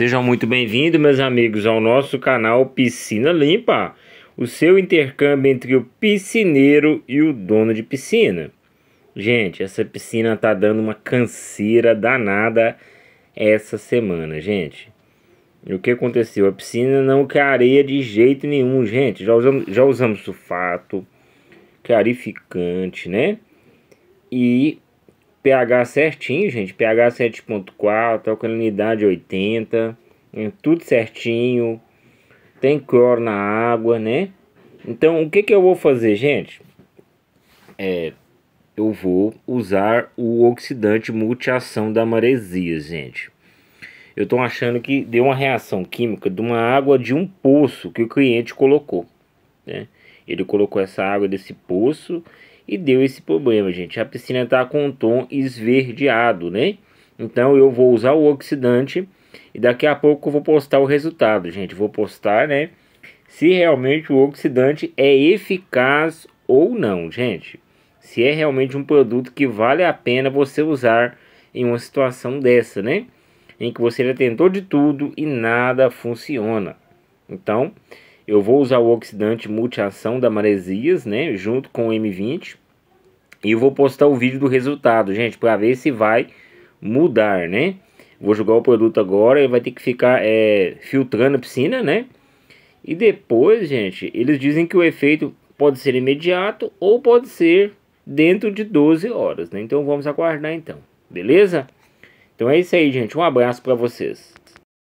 Sejam muito bem-vindos, meus amigos, ao nosso canal Piscina Limpa, o seu intercâmbio entre o piscineiro e o dono de piscina. Gente, essa piscina tá dando uma canseira danada essa semana, gente. E o que aconteceu? A piscina não quer areia de jeito nenhum, gente. Já usamos, já usamos sulfato, clarificante, né? E pH certinho, gente. pH 7.4, alcalinidade 80, tudo certinho. Tem cloro na água, né? Então, o que, que eu vou fazer, gente? É, eu vou usar o oxidante multiação da maresia, gente. Eu estou achando que deu uma reação química de uma água de um poço que o cliente colocou, né? Ele colocou essa água desse poço e deu esse problema, gente. A piscina está com um tom esverdeado, né? Então eu vou usar o oxidante e daqui a pouco eu vou postar o resultado, gente. Vou postar, né? Se realmente o oxidante é eficaz ou não, gente. Se é realmente um produto que vale a pena você usar em uma situação dessa, né? Em que você já tentou de tudo e nada funciona. Então, eu vou usar o oxidante multiação da Maresias, né, junto com o M20. E eu vou postar o vídeo do resultado, gente, para ver se vai mudar, né? Vou jogar o produto agora e vai ter que ficar é, filtrando a piscina, né? E depois, gente, eles dizem que o efeito pode ser imediato ou pode ser dentro de 12 horas, né? Então vamos aguardar então, beleza? Então é isso aí, gente. Um abraço para vocês.